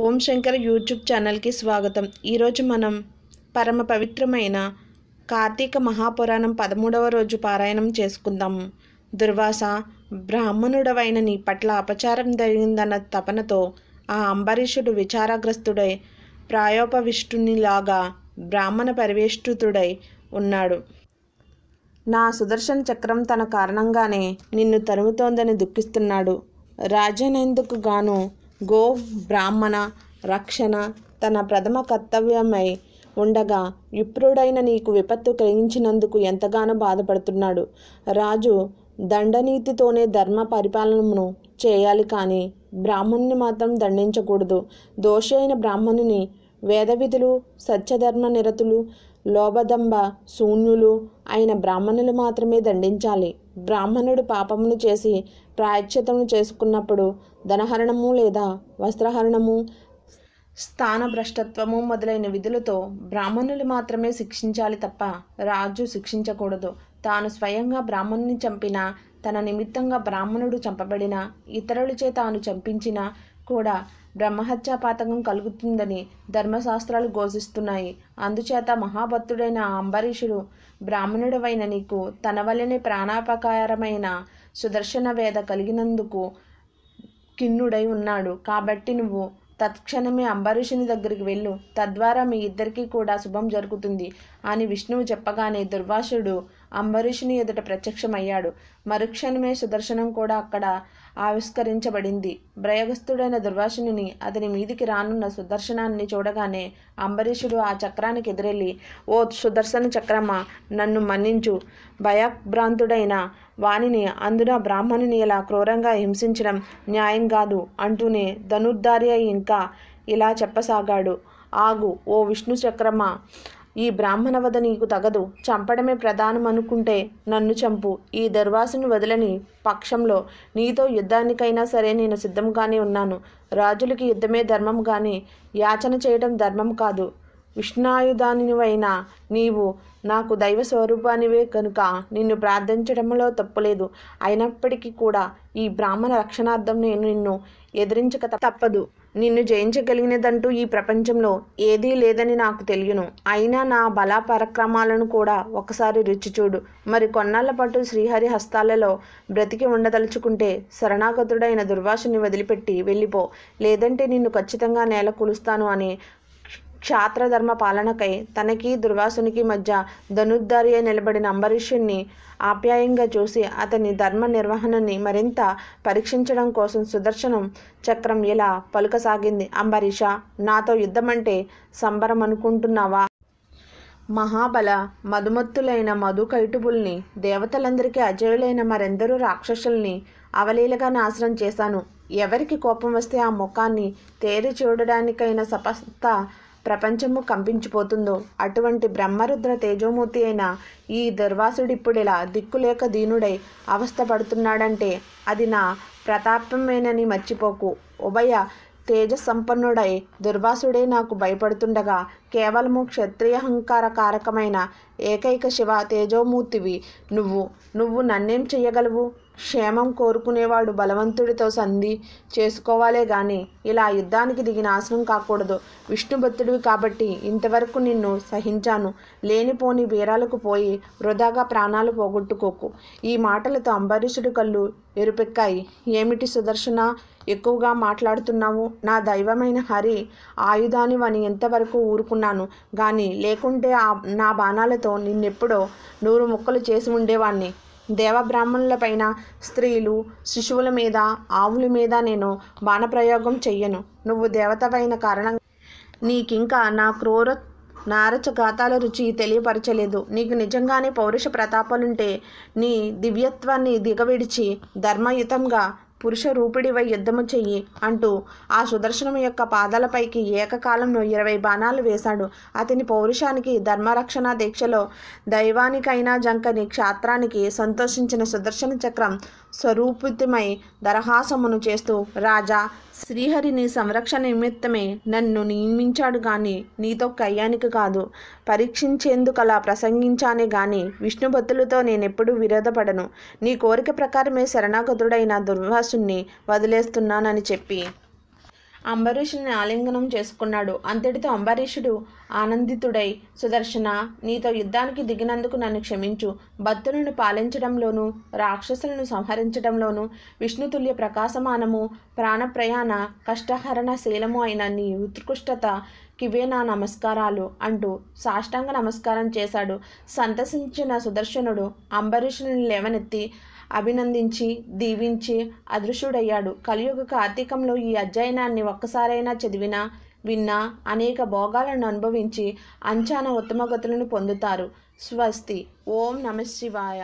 ఓం Shankar YouTube ఛానల్కి స్వాగతం ఈరోజు మనం పరమ పవిత్రమైన కార్తీక మహాపురాణం పదమూడవ రోజు పారాయణం చేసుకుందాం దుర్వాస బ్రాహ్మణుడవైన నీ పట్ల అపచారం జరిగిందన్న తపనతో ఆ అంబరీషుడు విచారగ్రస్తుడై ప్రాయోపవిష్ణునిలాగా బ్రాహ్మణ పరివేష్టుతుడై ఉన్నాడు నా సుదర్శన చక్రం తన కారణంగానే నిన్ను తరుముతోందని దుఃఖిస్తున్నాడు రాజనేందుకు గాను గో బ్రాహ్మణ రక్షణ తన ప్రథమ కర్తవ్యమై ఉండగా విప్రుడైన నీకు విపత్తు కలిగించినందుకు ఎంతగానో బాధపడుతున్నాడు రాజు దండనీతితోనే ధర్మ పరిపాలనను చేయాలి కానీ బ్రాహ్మణుని మాత్రం దండించకూడదు దోషి అయిన బ్రాహ్మణుని వేదవిధులు సత్యధర్మ నిరతులు లోబదంబ శూన్యులు అయిన బ్రాహ్మణులు మాత్రమే దండించాలి బ్రాహ్మణుడు పాపమును చేసి ప్రాయశ్చితమును చేసుకున్నప్పుడు ధనహరణము లేదా వస్త్రహరణము స్థానభ్రష్టత్వము మొదలైన విధులతో బ్రాహ్మణులు మాత్రమే శిక్షించాలి తప్ప రాజు శిక్షించకూడదు తాను స్వయంగా బ్రాహ్మణుని చంపిన తన నిమిత్తంగా బ్రాహ్మణుడు చంపబడినా ఇతరుల చేత తాను చంపించినా కూడా బ్రహ్మహత్యా పాతకం కలుగుతుందని ధర్మశాస్త్రాలు ఘోషిస్తున్నాయి అందుచేత మహాభక్తుడైన అంబరీషుడు బ్రాహ్మణుడవైన నీకు తన వల్లనే ప్రాణాపకారమైన సుదర్శన వేద కలిగినందుకు కిన్నుడై ఉన్నాడు కాబట్టి నువ్వు తత్క్షణమే అంబరీషుని దగ్గరికి వెళ్ళు తద్వారా మీ ఇద్దరికీ కూడా శుభం జరుగుతుంది అని విష్ణువు చెప్పగానే దుర్వాసుడు అంబరీషుని ఎదుట ప్రత్యక్షమయ్యాడు మరుక్షణమే సుదర్శనం కూడా అక్కడ ఆవిష్కరించబడింది ప్రయోగస్థుడైన దుర్వాసుని అతని మీదికి రానున్న సుదర్శనాన్ని చూడగానే అంబరీషుడు ఆ చక్రానికి ఎదురెళ్ళి ఓ సుదర్శన చక్రమా నన్ను మన్నించు భయాభ్రాంతుడైన వాణిని అందున బ్రాహ్మణుని ఇలా క్రూరంగా హింసించడం న్యాయం కాదు అంటూనే ధనుర్ధారి ఇంకా ఇలా చెప్పసాగాడు ఆగు ఓ విష్ణు చక్రమా ఈ బ్రాహ్మణవధ నీకు తగదు చంపడమే ప్రధానమనుకుంటే నన్ను చంపు ఈ దర్వాసును వదలని పక్షంలో నీతో యుద్ధానికైనా సరే నేను సిద్ధంగానే ఉన్నాను రాజులకి యుద్ధమే ధర్మం కానీ యాచన చేయడం ధర్మం కాదు విష్ణాయుధానివైన నీవు నాకు దైవ స్వరూపానివే కనుక నిన్ను ప్రార్థించడంలో తప్పులేదు అయినప్పటికీ కూడా ఈ బ్రాహ్మణ రక్షణార్థం నేను నిన్ను ఎదిరించక తప్పదు నిన్ను జయించగలిగినదంటూ ఈ ప్రపంచంలో ఏదీ లేదని నాకు తెలియను అయినా నా బలా పరక్రమాలను కూడా ఒకసారి రుచి చూడు మరి కొన్నాళ్ల పాటు శ్రీహరి హస్తాలలో బ్రతికి ఉండదలుచుకుంటే శరణాగతుడైన దుర్వాసుని వదిలిపెట్టి వెళ్ళిపో లేదంటే నిన్ను ఖచ్చితంగా నేల కులుస్తాను అని క్షాత్రధర్మ పాలనకై తనకి దుర్వాసునికి మధ్య ధనుర్ధారి నిలబడిన అంబరీషుణ్ణి ఆప్యాయంగా చూసి అతని ధర్మ నిర్వహణని మరింత పరీక్షించడం కోసం సుదర్శనం చక్రం ఇలా పలుకసాగింది అంబరీష నాతో యుద్ధమంటే సంబరం అనుకుంటున్నావా మహాబల మధుమత్తులైన మధుకైటుబుల్ని దేవతలందరికీ అజయులైన మరెందరూ రాక్షసుల్ని అవలీలగా నాశనం చేశాను ఎవరికి కోపం వస్తే ఆ ముఖాన్ని తేరి చూడడానికైన సపస్త ప్రపంచము కంపించిపోతుందో అటువంటి బ్రహ్మరుద్ర తేజోమూర్తి అయిన ఈ దుర్వాసుడిప్పుడిలా దిక్కులేక దీనుడై అవస్థపడుతున్నాడంటే అది నా ప్రతాపమేనని మర్చిపోకు ఉభయ తేజసంపన్నుడై దుర్వాసుడే నాకు భయపడుతుండగా కేవలము క్షత్రియహంకార కారకమైన ఏకైక శివ తేజోమూర్తివి నువ్వు నువ్వు నన్నేం చెయ్యగలవు క్షేమం కోరుకునేవాడు బలవంతుడితో సంధి చేసుకోవాలే గాని ఇలా యుద్ధానికి దిగి నాశనం కాకూడదు విష్ణుభక్తుడివి కాబట్టి ఇంతవరకు నిన్ను సహించాను లేనిపోని వీరాలకు పోయి వృధాగా ప్రాణాలు పోగొట్టుకోకు ఈ మాటలతో అంబరీషుడి కళ్ళు ఎరుపెక్కాయి ఏమిటి సుదర్శన ఎక్కువగా మాట్లాడుతున్నావు నా దైవమైన హరి ఆయుధానివని ఎంతవరకు ఊరుకున్నాను కానీ లేకుంటే నా బాణాలతో నిన్నెప్పుడో నూరు ముక్కలు చేసి ఉండేవాణ్ణి దేవబ్రాహ్మణుల పైన స్త్రీలు శిశువుల మీద ఆవుల మీద నేను బాణప్రయోగం చెయ్యను నువ్వు దేవతవైన కారణంగా నీకింకా నా క్రూర నారచఘాతాల రుచి తెలియపరచలేదు నీకు నిజంగానే పౌరుష ప్రతాపాలుంటే నీ దివ్యత్వాన్ని దిగవిడిచి ధర్మయుతంగా పురుష రూపిడివై యుద్ధము చెయ్యి అంటూ ఆ సుదర్శనం యొక్క పాదాలపైకి ఏకకాలంలో ఇరవై బాణాలు వేశాడు అతని పౌరుషానికి ధర్మరక్షణ దీక్షలో దైవానికైనా జంకని క్షాత్రానికి సంతోషించిన సుదర్శన చక్రం స్వరూపితమై దరహాసమును చేస్తూ రాజా శ్రీహరిని సంరక్షణ నిమిత్తమే నన్ను నియమించాడు కానీ నీతో కయ్యానికి కాదు పరీక్షించేందుకలా ప్రసంగించానే గాని విష్ణుభక్తులతో నేనెప్పుడూ విరోధపడను నీ కోరిక ప్రకారమే శరణాగతుడైన దుర్వాస రాక్షసుణ్ణి వదిలేస్తున్నానని చెప్పి అంబరీషుని ఆలింగనం చేసుకున్నాడు అంతటితో అంబరీషుడు ఆనందితుడై సుదర్శన నీతో యుద్ధానికి దిగినందుకు నన్ను క్షమించు భక్తులను పాలించడంలోనూ రాక్షసులను సంహరించడంలోనూ విష్ణుతుల్య ప్రకాశమానము ప్రాణప్రయాణ కష్టహరణ శీలము అయిన నీ ఉత్కృష్టత కివే నా నమస్కారాలు అంటూ సాష్టాంగ నమస్కారం చేశాడు సంతసించిన సుదర్శనుడు అంబరీషుని లేవనెత్తి అభినందించి దీవించి అదృశ్యుడయ్యాడు కలియుగ కార్తీకంలో ఈ అధ్యయనాన్ని ఒక్కసారైనా చదివినా విన్నా అనేక భోగాలను అనుభవించి అంచాన ఉత్తమగతులను పొందుతారు స్వస్తి ఓం నమ శివాయ